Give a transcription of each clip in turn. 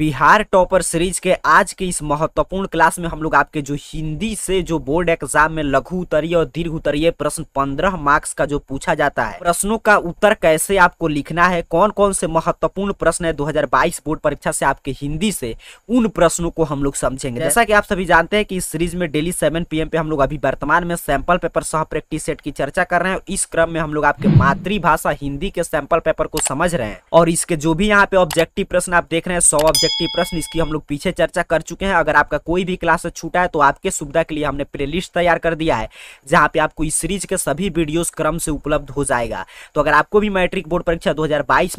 Bihar topper series के आज के इस महत्वपूर्ण क्लास में हम लोग आपके जो हिंदी से जो बोर्ड एग्जाम में लघु उत्तरीय और दीर्घ उत्तरीय प्रश्न 15 मार्क्स का जो पूछा जाता है प्रश्नों का उत्तर कैसे आपको लिखना है कौन कौन से महत्वपूर्ण प्रश्न है 2022 बोर्ड परीक्षा से आपके हिंदी से उन प्रश्नों को हम लोग समझेंगे जैसा की आप सभी जानते हैं कि इस सीरीज में डेली सेवन पी पे हम लोग अभी वर्तमान में सैंपल पेपर सह प्रैक्टिस सेट की चर्चा कर रहे हैं इस क्रम में हम लोग आपके मातृभाषा हिंदी के सैंपल पेपर को समझ रहे हैं और इसके जो भी यहाँ पे ऑब्जेक्टिव प्रश्न आप देख रहे हैं सौ ऑब्जेक्ट ऑब्जेक्टिव प्रश्न इसकी हम लोग पीछे चर्चा कर चुके हैं अगर आपका कोई भी क्लास छूटा है तो आपके सुविधा के लिए हमने प्ले तैयार कर दिया है जहाँ पे आपको इस सीरीज के सभी वीडियोस क्रम से उपलब्ध हो जाएगा तो अगर आपको भी मैट्रिक बोर्ड परीक्षा दो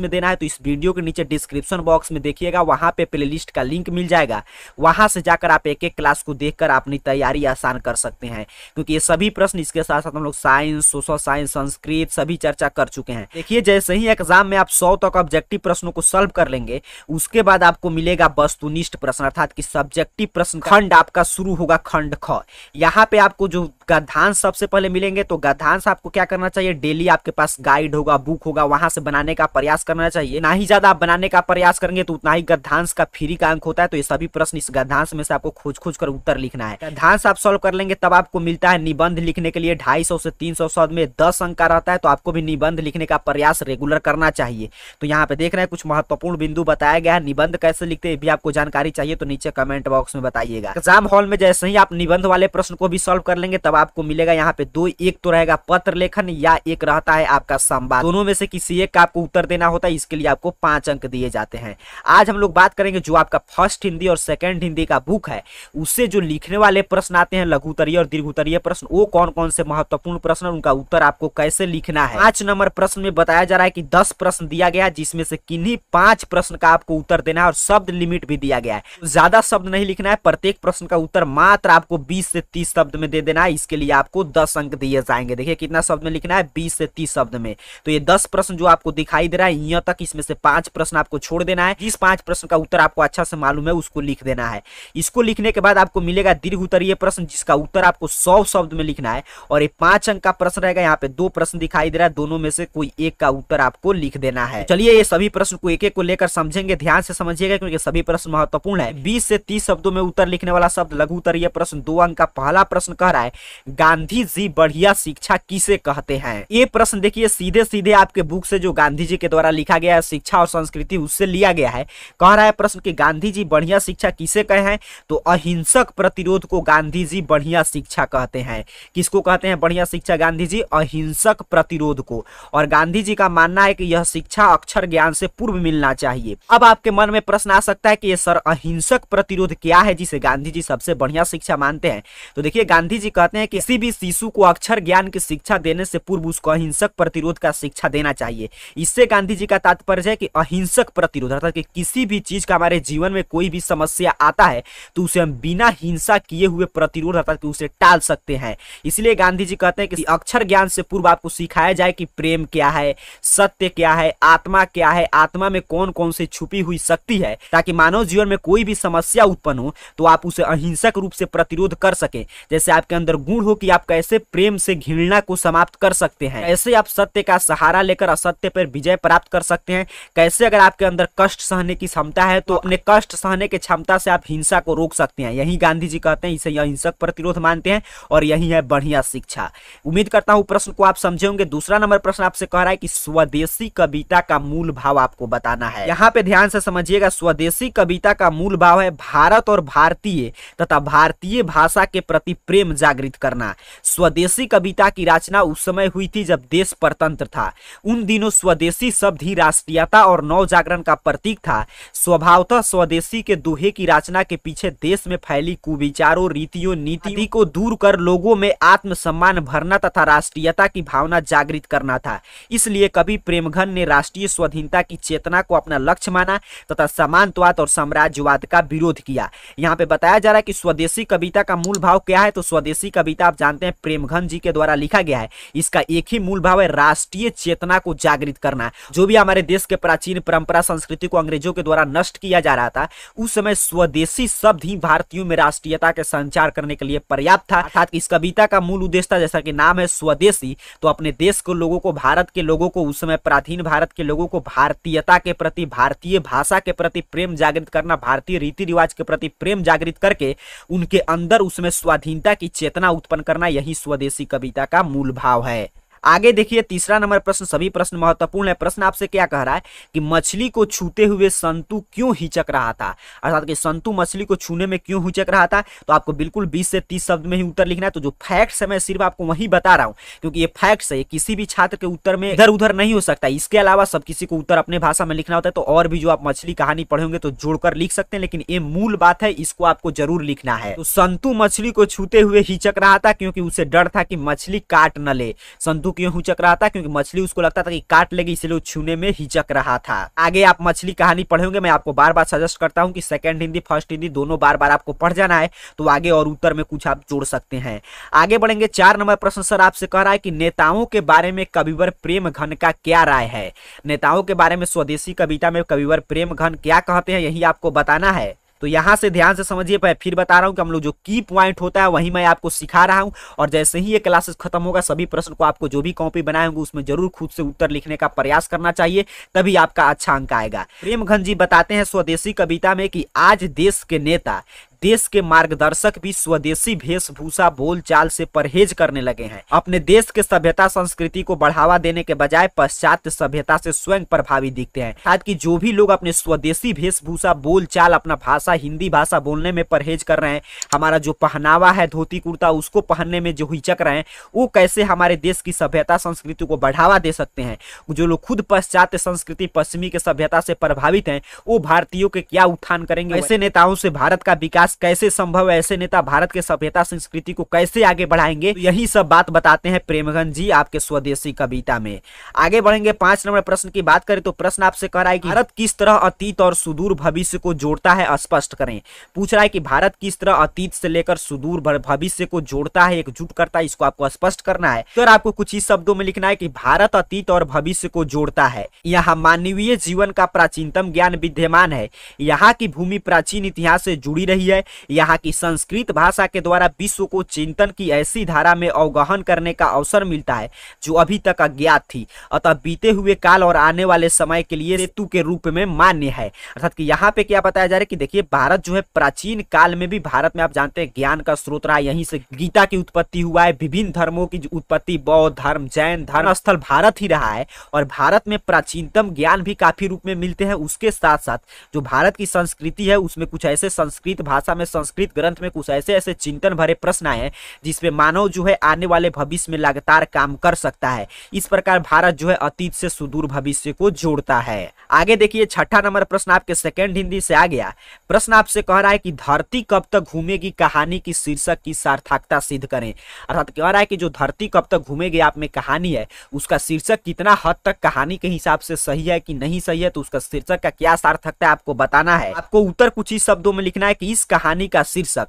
में देना है तो इस वीडियो के नीचे डिस्क्रिप्शन बॉक्स में देखिएगा वहाँ पे प्ले का लिंक मिल जाएगा वहाँ से जाकर आप एक एक क्लास को देख अपनी तैयारी आसान कर सकते हैं क्योंकि ये सभी प्रश्न इसके साथ साथ हम लोग साइंस सोशल साइंस संस्कृत सभी चर्चा कर चुके हैं देखिए जैसे ही एग्जाम में आप सौ तक ऑब्जेक्टिव प्रश्नों को सॉल्व कर लेंगे उसके बाद आपको मिलेगा वस्तुनिष्ठ प्रश्न अर्थात कि सब्जेक्टिव प्रश्न खंड आपका शुरू होगा खंड ख यहाँ पे आपको जो गद्यांश सबसे पहले मिलेंगे तो गद्यांश आपको क्या करना चाहिए डेली आपके पास गाइड होगा बुक होगा वहां से बनाने का प्रयास करना चाहिए ना ही ज्यादा आप बनाने का प्रयास करेंगे तो उतना ही गद्यांश का फ्री का अंक होता है तो ये सभी प्रश्न इस गद्यांश में से आपको खोज खोज कर उत्तर लिखना है गद्यांश आप सोल्व कर लेंगे तब आपको मिलता है निबंध लिखने के लिए ढाई से तीन शब्द में दस अंक का रहता है तो आपको भी निबंध लिखने का प्रयास रेगुलर करना चाहिए तो यहाँ पे देख रहे हैं कुछ महत्वपूर्ण बिंदु बताया गया है निबंध कैसे लिखते भी आपको जानकारी चाहिए तो नीचे कमेंट बॉक्स में बताइएगा एग्जाम हॉल में जैसे ही आप निबंध वाले प्रश्न को भी सोल्व कर लेंगे तब आपको मिलेगा यहाँ पे दो एक तो रहेगा पत्र लेखन या एक रहता है आपका संवाद दोनों में से किसी एक का आपको उत्तर देना होता है इसके लिए आपको पांच अंक दिए जाते हैं आज हम लोग बात करेंगे जो आपका फर्स्ट हिंदी और सेकेंड हिंदी का बुक है उससे जो लिखने वाले प्रश्न आते हैं लघु उत्तरीय और दीर्घ उत्तरीय प्रश्न वो कौन कौन से महत्वपूर्ण प्रश्न उनका उत्तर आपको कैसे लिखना है पांच नंबर प्रश्न में बताया जा रहा है कि दस प्रश्न दिया गया जिसमें से किन्हीं पांच प्रश्न का आपको उत्तर देना है और सब शब्द लिमिट भी दिया गया है ज्यादा शब्द नहीं लिखना है प्रत्येक प्रश्न का उत्तर मात्र आपको बीस से तीस शब्द में दे देना है इसके लिए आपको दस अंक दिए जाएंगे देखिए कितना शब्द में लिखना है बीस से तीस शब्द में तो ये दस प्रश्न जो आपको दिखाई दे रहा है यहाँ तक इसमें से पांच प्रश्न आपको छोड़ देना है जिस पांच प्रश्न का उत्तर आपको अच्छा से मालूम है उसको लिख देना है इसको लिखने के बाद आपको मिलेगा दीर्घ उत्तरीय प्रश्न जिसका उत्तर आपको सौ शब्द में लिखना है और ये पांच अंक का प्रश्न रहेगा यहाँ पे दो प्रश्न दिखाई दे रहा है दोनों में से कोई एक का उत्तर आपको लिख देना है चलिए ये सभी प्रश्न को एक एक को लेकर समझेंगे ध्यान से समझिएगा क्योंकि सभी प्रश्न महत्वपूर्ण है बीस से तीस शब्दों में उत्तर लिखने वाला शब्द लघु उत्तरीय प्रश्न दो अंक का पहला प्रश्न कह रहा है गांधी जी बढ़िया शिक्षा किसे कहते हैं ये प्रश्न देखिए सीधे सीधे आपके बुक से जो गांधी जी के द्वारा लिखा गया है शिक्षा और संस्कृति उससे लिया गया है कह रहा है प्रश्न की गांधी जी बढ़िया शिक्षा किसे कहे हैं तो अहिंसक प्रतिरोध को गांधी जी बढ़िया शिक्षा कहते हैं किसको कहते हैं बढ़िया शिक्षा गांधी जी अहिंसक प्रतिरोध को और गांधी जी का मानना है कि यह शिक्षा अक्षर ज्ञान से पूर्व मिलना चाहिए अब आपके मन में प्रश्न आ सकता है कि ये सर अहिंसक प्रतिरोध क्या है जिसे गांधी जी सबसे बढ़िया शिक्षा मानते हैं तो देखिए गांधी जी कहते हैं किसी भी शिशु को अक्षर ज्ञान की शिक्षा देने से पूर्व उसको अहिंसक प्रतिरोध का शिक्षा देना चाहिए इससे गांधी जी का तात्पर्य है कि अहिंसक प्रतिरोध अर्थात कि किसी भी चीज का हमारे जीवन में कोई भी समस्या आता है तो उसे हम बिना हिंसा किए हुए प्रतिरोध अर्थात उसे टाल सकते हैं इसलिए गांधी जी कहते हैं कि अक्षर ज्ञान से पूर्व आपको सिखाया जाए कि प्रेम क्या है सत्य क्या है आत्मा क्या है आत्मा में कौन कौन सी छुपी हुई शक्ति है ताकि मानव जीवन में कोई भी समस्या उत्पन्न हो तो आप उसे अहिंसक रूप से प्रतिरोध कर सके जैसे आपके अंदर गुण हो कि आप कैसे प्रेम से घृणा को समाप्त कर सकते हैं ऐसे आप सत्य का सहारा लेकर असत्य पर विजय प्राप्त कर सकते हैं कैसे अगर आपके अंदर कष्ट सहने की क्षमता है तो अपने कष्ट सहने की क्षमता से आप हिंसा को रोक सकते हैं यही गांधी जी कहते हैं इसे अहिंसक प्रतिरोध मानते हैं और यही है बढ़िया शिक्षा उम्मीद करता हूँ प्रश्न को आप समझे होंगे दूसरा नंबर प्रश्न आपसे कह रहा है कि स्वदेशी कविता का मूल भाव आपको बताना है यहाँ पे ध्यान से समझिएगा स्व स्वदेशी कविता का मूल भाव है भारत और भारतीय तथा भारतीय भाषा के प्रति प्रेम जागृत करना स्वदेशी कविता की रचना उस समय हुई थी जब देश परतंत्र था उन दिनों स्वदेशी शब्द ही राष्ट्रीयता और नव जागरण का प्रतीक था स्वभावतः स्वदेशी के दोहे की रचना के पीछे देश में फैली कुविचारों रीतियों नीति को दूर कर लोगों में आत्मसम्मान भरना तथा राष्ट्रीयता की भावना जागृत करना था इसलिए कवि प्रेमघन ने राष्ट्रीय स्वाधीनता की चेतना को अपना लक्ष्य माना तथा समाज सामंतवाद और साम्राज्यवाद का विरोध किया यहाँ पे बताया जा रहा है कि स्वदेशी कविता का मूल भाव क्या है तो स्वदेशी कविता आप जानते हैं प्रेमघन जी के द्वारा लिखा गया है इसका एक ही मूल भाव है राष्ट्रीय चेतना को जागृत करना जो भी हमारे देश के प्राचीन परंपरा संस्कृति को अंग्रेजों के द्वारा नष्ट किया जा रहा था उस समय स्वदेशी शब्द ही भारतीयों में राष्ट्रीयता के संचार करने के लिए पर्याप्त था अर्थात इस कविता का मूल उद्देश्य था जैसा कि नाम है स्वदेशी तो अपने देश के लोगों को भारत के लोगों को उस समय प्राचीन भारत के लोगों को भारतीयता के प्रति भारतीय भाषा के प्रति प्रेम जागृत करना भारतीय रीति रिवाज के प्रति प्रेम जागृत करके उनके अंदर उसमें स्वाधीनता की चेतना उत्पन्न करना यही स्वदेशी कविता का मूल भाव है आगे देखिए तीसरा नंबर प्रश्न सभी प्रश्न महत्वपूर्ण है प्रश्न आपसे क्या कह रहा है कि मछली को छूते हुए संतु क्यों हिचक रहा था अर्थात कि संतु मछली को छूने में क्यों हिचक रहा था तो आपको बिल्कुल 20 से 30 शब्द में ही उत्तर लिखना है तो जो फैक्ट्स है मैं सिर्फ आपको वही बता रहा हूँ क्योंकि ये फैक्ट्स है किसी भी छात्र के उत्तर में इधर उधर नहीं हो सकता इसके अलावा सब किसी को उत्तर अपने भाषा में लिखना होता है तो और भी जो आप मछली कहानी पढ़ेंगे तो जोड़कर लिख सकते हैं लेकिन ये मूल बात है इसको आपको जरूर लिखना है तो संतु मछली को छूते हुए हिचक रहा था क्योंकि उसे डर था कि मछली काट न ले संतु दुख यूं हिचक रहा था क्योंकि मछली उसको लगता था कि काट लेगी इसलिए छूने में हिचक रहा था आगे आप मछली कहानी पढ़ेंगे मैं आपको बार बार सजेस्ट करता हूँ कि सेकंड हिंदी फर्स्ट हिंदी दोनों बार बार आपको पढ़ जाना है तो आगे और उत्तर में कुछ आप जोड़ सकते हैं आगे बढ़ेंगे चार नंबर प्रश्न सर आपसे कह रहा है कि नेताओं के बारे में कविवर प्रेम घन का क्या राय है नेताओं के बारे में स्वदेशी कविता में कविवर प्रेम घन क्या कहते हैं यही आपको बताना है तो यहाँ से ध्यान से समझिए फिर बता रहा हूँ कि हम लोग जो की पॉइंट होता है वही मैं आपको सिखा रहा हूँ और जैसे ही ये क्लासेस खत्म होगा सभी प्रश्न को आपको जो भी कॉपी बनाए होंगे उसमें जरूर खुद से उत्तर लिखने का प्रयास करना चाहिए तभी आपका अच्छा अंक आएगा प्रेमघन जी बताते हैं स्वदेशी कविता में कि आज देश के नेता देश के मार्गदर्शक भी स्वदेशी वेशभूषा बोलचाल से परहेज करने लगे हैं अपने देश के सभ्यता संस्कृति को बढ़ावा देने के बजाय पाश्चात्य सभ्यता से स्वयं प्रभावी दिखते हैं अर्थात की जो भी लोग अपने स्वदेशी वेशभूषा बोलचाल अपना भाषा हिंदी भाषा बोलने में परहेज कर रहे हैं हमारा जो पहनावा है धोती कुर्ता उसको पहनने में जो हिचक रहे हैं वो कैसे हमारे देश की सभ्यता संस्कृति को बढ़ावा दे सकते हैं जो लोग खुद पश्चात संस्कृति पश्चिमी के सभ्यता से प्रभावित हैं वो भारतीयों के क्या उत्थान करेंगे ऐसे नेताओं से भारत का विकास विकास कैसे संभव ऐसे नेता भारत के सभ्यता संस्कृति को कैसे आगे बढ़ाएंगे तो यही सब बात बताते हैं प्रेमगन जी आपके स्वदेशी कविता में आगे बढ़ेंगे पांच नंबर प्रश्न की बात करें तो प्रश्न आपसे कर रहा है कि भारत किस तरह अतीत और सुदूर भविष्य को जोड़ता है स्पष्ट करें पूछ रहा है कि भारत किस तरह अतीत से लेकर सुदूर भविष्य को जोड़ता है एकजुट करता है इसको आपको स्पष्ट करना है तो आपको कुछ ही शब्दों में लिखना है की भारत अतीत और भविष्य को जोड़ता है यहाँ मानवीय जीवन का प्राचीनतम ज्ञान विद्यमान है यहाँ की भूमि प्राचीन इतिहास से जुड़ी रही है है यहाँ की संस्कृत भाषा के द्वारा विश्व को चिंतन की ऐसी धारा में अवगहन करने का अवसर मिलता है जो अभी तक अज्ञात थी अतः बीते हुए काल और आने वाले समय के लिए सेतु के रूप में मान्य है अर्थात की यहाँ पे क्या बताया जा रहा है कि देखिए भारत जो है प्राचीन काल में भी भारत में आप जानते हैं ज्ञान का स्रोत रहा यहीं से गीता की उत्पत्ति हुआ है विभिन्न धर्मों की उत्पत्ति बौद्ध धर्म जैन धर्म स्थल भारत ही रहा है और भारत में प्राचीनतम ज्ञान भी काफी रूप में मिलते हैं उसके साथ साथ जो भारत की संस्कृति है उसमें कुछ ऐसे संस्कृत भाषा भाषा में संस्कृत ग्रंथ में कुछ ऐसे ऐसे चिंतन भरे प्रश्न आए हैं जिसमें मानव जो है आने वाले भविष्य में लगातार काम कर सकता है इस प्रकार भारत जो है अतीत से सुदूर भविष्य को जोड़ता है आगे देखिए छठा नंबर प्रश्न आपके सेकेंड हिंदी से आ गया प्रश्न आपसे कह रहा है कि धरती कब तक घूमेगी कहानी की शीर्षक की सार्थकता सिद्ध करें अर्थात कह रहा है कि जो धरती कब तक घूमेगी आप में कहानी है उसका शीर्षक कितना हद तक कहानी के हिसाब से सही है कि नहीं सही है तो उसका शीर्षक का क्या सार्थकता आपको बताना है आपको उत्तर कुछ ही शब्दों में लिखना है कि इस कहानी कहानी का शीर्षक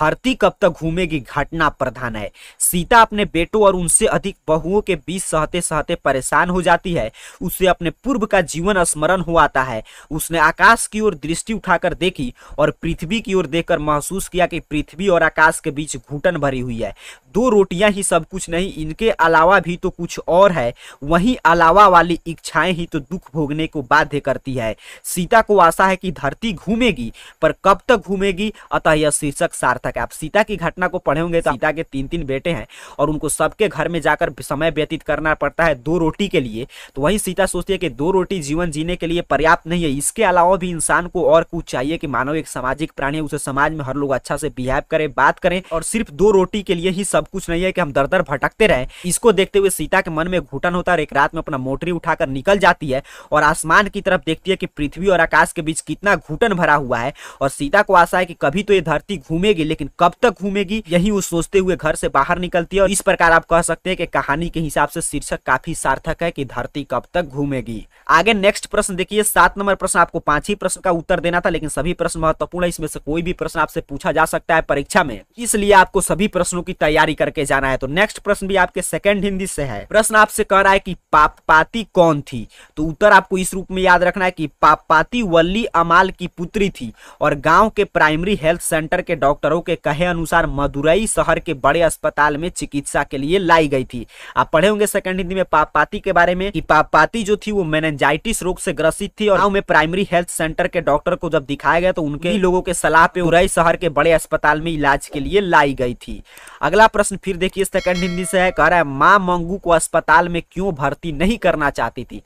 धरती कब तक घूमेगी घटना प्रधान है सीता अपने बेटों और उनसे अधिक बहुओं के बीच सहते सहते परेशान हो जाती है उसे अपने पूर्व का जीवन स्मरण हो आता है उसने आकाश की ओर दृष्टि उठाकर देखी और पृथ्वी की ओर देखकर महसूस किया कि पृथ्वी और आकाश के बीच घुटन भरी हुई है दो रोटियां ही सब कुछ नहीं इनके अलावा भी तो कुछ और है वही अलावा वाली इच्छाएं ही तो दुख भोगने को बाध्य करती है सीता को आशा है कि धरती घूमेगी पर कब तक घूमेगी थी अतः यह शीर्षक सार्थक है आप सीता की घटना को पढ़े होंगे तो सीता के तीन तीन बेटे हैं और उनको सबके घर में जाकर समय व्यतीत करना पड़ता है दो रोटी के लिए तो वही सीता सोचती है कि दो रोटी जीवन जीने के लिए पर्याप्त नहीं है इसके अलावा भी इंसान को और कुछ चाहिए कि मानव एक सामाजिक प्राणी उसे समाज में हर लोग अच्छा से बिहेव करे बात करें और सिर्फ दो रोटी के लिए ही सब कुछ नहीं है कि हम दर दर भटकते रहे इसको देखते हुए सीता के मन में घुटन होता है एक रात में अपना मोटरी उठाकर निकल जाती है और आसमान की तरफ देखती है कि पृथ्वी और आकाश के बीच कितना घुटन भरा हुआ है और सीता को आशा है कि कभी तो ये धरती घूमेगी लेकिन कब तक घूमेगी यही वो सोचते हुए घर से बाहर निकलती है और इस प्रकार आप कह सकते हैं कि कहानी के हिसाब से शीर्षक काफी सार्थक है कि धरती कब तक घूमेगी आगे नेक्स्ट प्रश्न देखिए सात नंबर प्रश्न आपको पांच ही प्रश्न का उत्तर देना था लेकिन सभी प्रश्न महत्वपूर्ण है इसमें से कोई भी प्रश्न आपसे पूछा जा सकता है परीक्षा में इसलिए आपको सभी प्रश्नों की तैयारी करके जाना है तो नेक्स्ट प्रश्न भी आपके सेकेंड हिंदी से है प्रश्न आपसे कह रहा है की पापाती कौन थी तो उत्तर आपको इस रूप में याद रखना है की पापाती वल्ली अमाल की पुत्री थी और गाँव के प्राइम प्राइमरी हेल्थ सेंटर के डॉक्टरों के कहे अनुसार मदुरई शहर के बड़े अस्पताल में चिकित्सा के लिए लाई गई थी आप पढ़े होंगे सेकंड हिंदी में पापाती के बारे में कि पापाती जो थी वो मेनेजाइटिस रोग से ग्रसित थी और गाँव में प्राइमरी हेल्थ सेंटर के डॉक्टर को जब दिखाया गया तो उनके लोगों के सलाह पे उरई शहर के बड़े अस्पताल में इलाज के लिए लाई गई थी अगला प्रश्न फिर देखिए सेकंड हिंदी से है कह रहा है माँ मंगू को अस्पताल में क्यों भर्ती नहीं करना चाहती थी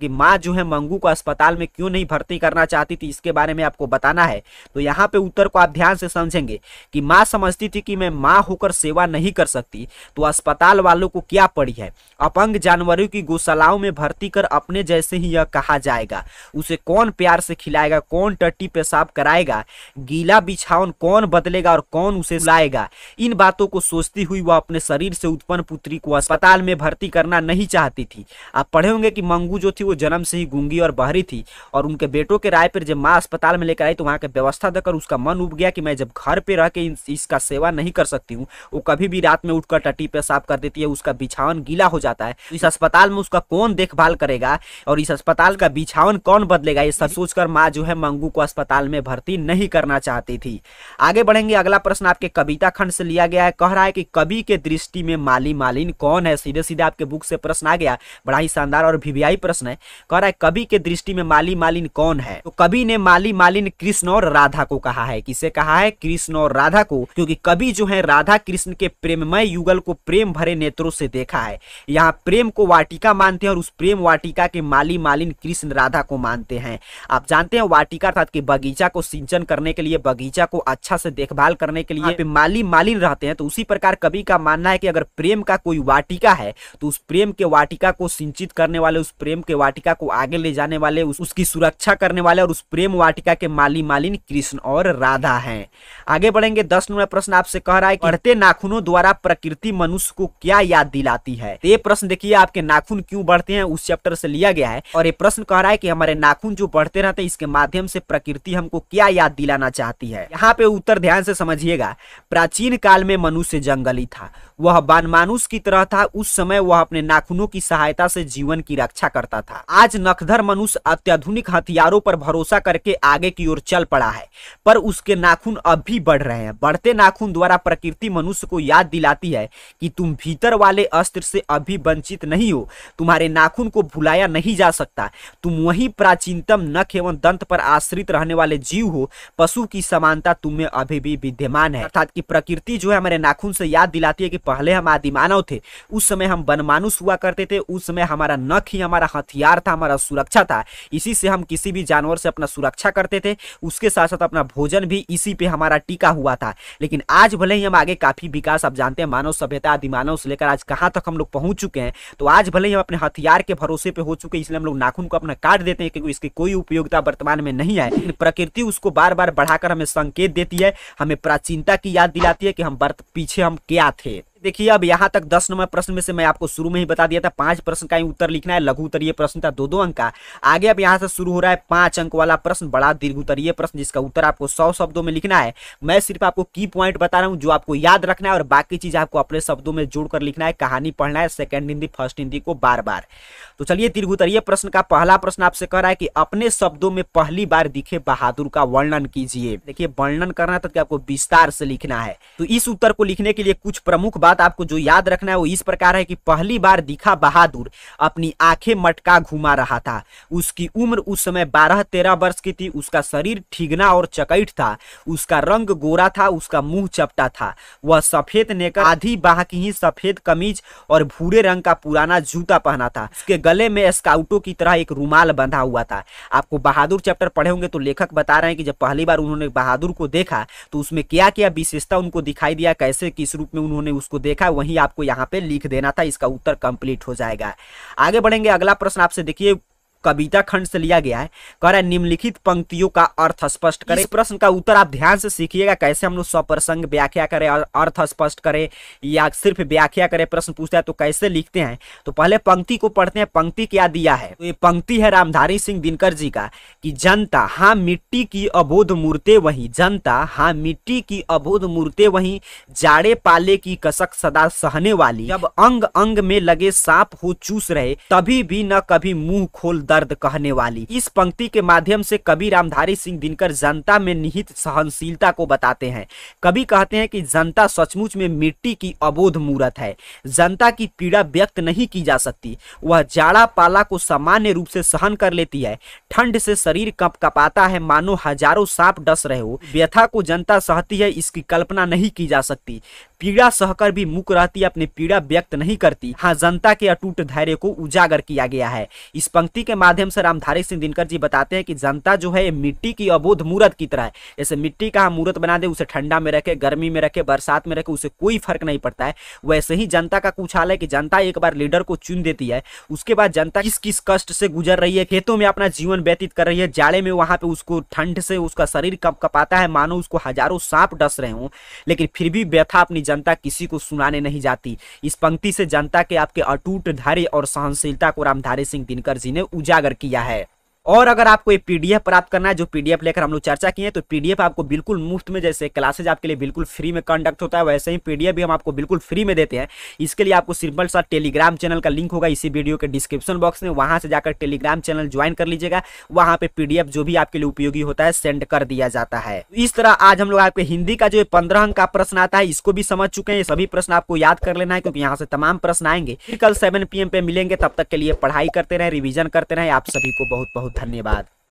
कि माँ जो है मंगू को अस्पताल में क्यों नहीं भर्ती करना चाहती थी इसके बारे में आपको बताना है तो यहाँ पे उत्तर को आप ध्यान से समझेंगे कि माँ समझती थी कि मैं माँ होकर सेवा नहीं कर सकती तो अस्पताल वालों को क्या पड़ी है अपंग जानवरों की गौशालाओं में भर्ती कर अपने जैसे ही यह कहा जाएगा उसे कौन प्यार से खिलाएगा कौन टट्टी पेशाब कराएगा गीला बिछावन कौन बदलेगा और कौन उसे लाएगा इन बातों को सोचती हुई वह अपने शरीर से उत्पन्न पुत्री को अस्पताल में भर्ती करना नहीं चाहती थी आप पढ़े होंगे कि मंगू जो थी वो जन्म से ही गूंगी और बहरी थी और उनके बेटों के राय पर जब माँ अस्पताल में लेकर आई तो वहाँ के व्यवस्था देकर उसका मन उब गया कि मैं जब घर पे रह के इसका सेवा नहीं कर सकती हूँ वो कभी भी रात में उठकर टट्टी पे साफ कर देती है उसका बिछावन गीला हो जाता है इस अस्पताल में उसका कौन देखभाल करेगा और इस अस्पताल का बिछावन कौन बदलेगा ये सब सोचकर माँ जो है मंगू को अस्पताल में भर्ती नहीं करना चाहती थी आगे बढ़ेंगे अगला प्रश्न आपके कविता खंड से लिया गया है कह रहा है कि कवि के दृष्टि में माली मालिन कौन है सीधे सीधे आपके बुक से प्रश्न आ गया बड़ा ही शानदार और भीवीआई प्रश्न है कह रहा है कवि के दृष्टि में माली मालिन कौन है तो कवि ने माली मालिन कृष्ण और राधा को कहा है है किसे कहा है कृष्ण और राधा को क्योंकि कभी जो है राधा कृष्ण के प्रेममय युगल को प्रेम भरे नेत्रों से देखा है यहाँ प्रेम को वाटिका मानते हैं और उस प्रेम वाटिका के माली मालिन कृष्ण राधा को मानते हैं आप जानते हैं वाटिका अर्थात की बगीचा को सिंचन करने के लिए बगीचा को अच्छा से देखभाल करने के लिए हाँ। माली मालिन रहते हैं तो उसी प्रकार कवि का मानना है कि अगर प्रेम का कोई वाटिका है तो उस प्रेम के वाटिका को सिंचित करने वाले उस प्रेम के वाटिका को आगे ले जाने वाले उस, उसकी सुरक्षा करने वाले और उस प्रेम वाटिका के माली मालिन कृष्ण और राधा हैं आगे बढ़ेंगे दस नंबर प्रश्न आपसे कह रहा है बढ़ते नाखूनों द्वारा प्रकृति मनुष्य को क्या याद दिलाती है तो ये प्रश्न देखिए आपके नाखून क्यों बढ़ते हैं उस चैप्टर से लिया गया है और ये प्रश्न कह रहा है कि हमारे नाखून जो बढ़ते रहते हैं इसके माध्यम से प्रकृति हमको क्या याद दिलाना चाहती है यहाँ पे उत्तर ध्यान से समझिएगा प्राचीन काल में मनुष्य जंगली था वह बानमानुष की तरह था उस समय वह अपने नाखूनों की सहायता से जीवन की रक्षा करता था आज नखधर मनुष्य अत्याधुनिक हथियारों पर भरोसा करके आगे की ओर चल पड़ा है पर उसके नाखून अब भी बढ़ रहे हैं बढ़ते नाखून द्वारा प्रकृति मनुष्य को याद दिलाती है कि तुम भीतर वाले अस्त्र से अभी वंचित नहीं हो तुम्हारे नाखून को भुलाया नहीं जा सकता तुम वही प्राचीनतम नख एवं दंत पर आश्रित रहने वाले जीव हो पशु की समानता तुम्हें अभी भी विद्यमान है अर्थात की प्रकृति जो है हमारे नाखून से याद दिलाती है कि पहले हम आदिमानव थे उस समय हम बनमानुष हुआ करते थे उस समय हमारा नख ही हमारा हथियार था हमारा सुरक्षा था इसी से हम किसी भी जानवर से अपना सुरक्षा करते थे उसके साथ साथ अपना भोजन भी इसी पे हमारा टीका हुआ था लेकिन आज भले ही हम आगे काफ़ी विकास आप जानते हैं मानव सभ्यता आदिमानव से लेकर आज कहाँ तक हम लोग पहुँच चुके हैं तो आज भले ही हम अपने हथियार के भरोसे पे हो चुके इसलिए हम लोग नाखून को अपना काट देते हैं क्योंकि इसकी कोई उपयोगिता वर्तमान में नहीं है लेकिन प्रकृति उसको बार बार बढ़ाकर हमें संकेत देती है हमें प्राचीनता की याद दिलाती है कि हम पीछे हम क्या थे देखिए अब यहाँ तक दस नंबर प्रश्न में से मैं आपको शुरू में ही बता दिया था पांच प्रश्न का ही उत्तर लिखना है लघु उत्तरीय प्रश्न था दो दो अंक का आगे अब यहाँ से शुरू हो रहा है पांच अंक वाला प्रश्न बड़ा दीर्घ उत्तरीय प्रश्न जिसका उत्तर आपको सौ शब्दों में लिखना है मैं सिर्फ आपको की पॉइंट बता रहा हूँ जो आपको याद रखना है और बाकी चीज आपको अपने शब्दों में जोड़कर लिखना है कहानी पढ़ना है सेकेंड हिंदी फर्स्ट हिंदी को बार बार तो चलिए दीर्घ उत्तरीय प्रश्न का पहला प्रश्न आपसे कह रहा है कि अपने शब्दों में पहली बार दिखे बहादुर का वर्णन कीजिए देखिए वर्णन करना तो आपको विस्तार से लिखना है तो इस उत्तर को लिखने के लिए कुछ प्रमुख बात बात आपको जो याद रखना है वो इस प्रकार है कि पहली बार दिखा बहादुर अपनी आंखें मटका घुमा रहा था उसकी उम्र उस समय बारह तेरह वर्ष की थी उसका शरीर ठिगना और चकैट था उसका रंग गोरा था उसका मुंह चपटा था वह सफेद नेकर आधी बाह की ही सफेद कमीज और भूरे रंग का पुराना जूता पहना था उसके गले में स्काउटों की तरह एक रूमाल बंधा हुआ था आपको बहादुर चैप्टर पढ़े होंगे तो लेखक बता रहे हैं कि जब पहली बार उन्होंने बहादुर को देखा तो उसमें क्या क्या विशेषता उनको दिखाई दिया कैसे किस रूप में उन्होंने उसको देखा वहीं आपको यहाँ पे लिख देना था इसका उत्तर कंप्लीट हो जाएगा आगे बढ़ेंगे अगला प्रश्न आपसे देखिए कविता खंड से लिया गया है कह रहा है निम्नलिखित पंक्तियों का अर्थ स्पष्ट करें इस प्रश्न का उत्तर आप ध्यान से सीखिएगा कैसे हम लोग स्वप्रसंग व्याख्या करें और अर्थ स्पष्ट करें या सिर्फ व्याख्या करें प्रश्न पूछता है तो कैसे लिखते हैं तो पहले पंक्ति को पढ़ते हैं पंक्ति क्या दिया है तो ये पंक्ति है रामधारी सिंह दिनकर जी का कि जनता हाँ मिट्टी की अबोध मूर्ते वही जनता हाँ मिट्टी की अबोध मूर्ते वही जाड़े पाले की कसक सदा सहने वाली जब अंग अंग में लगे सांप हो चूस रहे तभी भी न कभी मुंह खोल दर दर्द कहने वाली इस पंक्ति के माध्यम से कवि रामधारी सिंह दिनकर जनता में निहित सहनशीलता को बताते हैं कवि कहते हैं कि जनता सचमुच में मिट्टी की अबोध मूर्त है जनता की पीड़ा व्यक्त नहीं की जा सकती वह जाड़ा पाला को सामान्य रूप से सहन कर लेती है ठंड से शरीर कप कपाता है मानो हजारों सांप डस रहे हो व्यथा को जनता सहती है इसकी कल्पना नहीं की जा सकती पीड़ा सहकर भी मुक रहती अपनी पीड़ा व्यक्त नहीं करती हाँ जनता के अटूट धैर्य को उजागर किया गया है इस पंक्ति के माध्यम से रामधारी सिंह दिनकर जी बताते हैं कि जनता जो है मिट्टी की अबोध मूर्त की तरह है जैसे मिट्टी का हम मूर्त बना दे उसे ठंडा में रखे गर्मी में रखे बरसात में रखे उसे कोई फर्क नहीं पड़ता है वैसे ही जनता का कुछ हाल है कि जनता एक बार लीडर को चुन देती है उसके बाद जनता किस किस कष्ट से गुजर रही है खेतों में अपना जीवन व्यतीत कर रही है जाड़े में वहां पर उसको ठंड से उसका शरीर कप कपाता है मानो उसको हजारों सांप डस रहे हों लेकिन फिर भी व्यथा अपनी जनता किसी को सुनाने नहीं जाती इस पंक्ति से जनता के आपके अटूट धैर्य और सहनशीलता को रामधारी सिंह दिनकर जी ने उजागर किया है और अगर आपको ये पीडीएफ प्राप्त करना है जो पीडीएफ लेकर हम लोग चर्चा किए हैं तो पीडीएफ आपको बिल्कुल मुफ्त में जैसे क्लासेज आपके लिए बिल्कुल फ्री में कंडक्ट होता है वैसे ही पीडीएफ भी हम आपको बिल्कुल फ्री में देते हैं इसके लिए आपको सिंपल सा टेलीग्राम चैनल का लिंक होगा इसी वीडियो के डिस्क्रिप्शन बॉक्स में वहाँ से जाकर टेलीग्राम चैनल ज्वाइन कर लीजिएगा वहाँ पे पीडीएफ जो भी आपके लिए उपयोगी होता है सेंड कर दिया जाता है इस तरह आज हम लोग आपके हिंदी का जो पंद्रह अंक का प्रश्न आता है इसको भी समझ चुके हैं सभी प्रश्न आपको याद कर लेना है क्योंकि यहाँ से तमाम प्रश्न आएंगे कल सेवन पी पे मिलेंगे तब तक के लिए पढ़ाई करते रहे रिविजन करते रहे आप सभी को बहुत बहुत धन्यवाद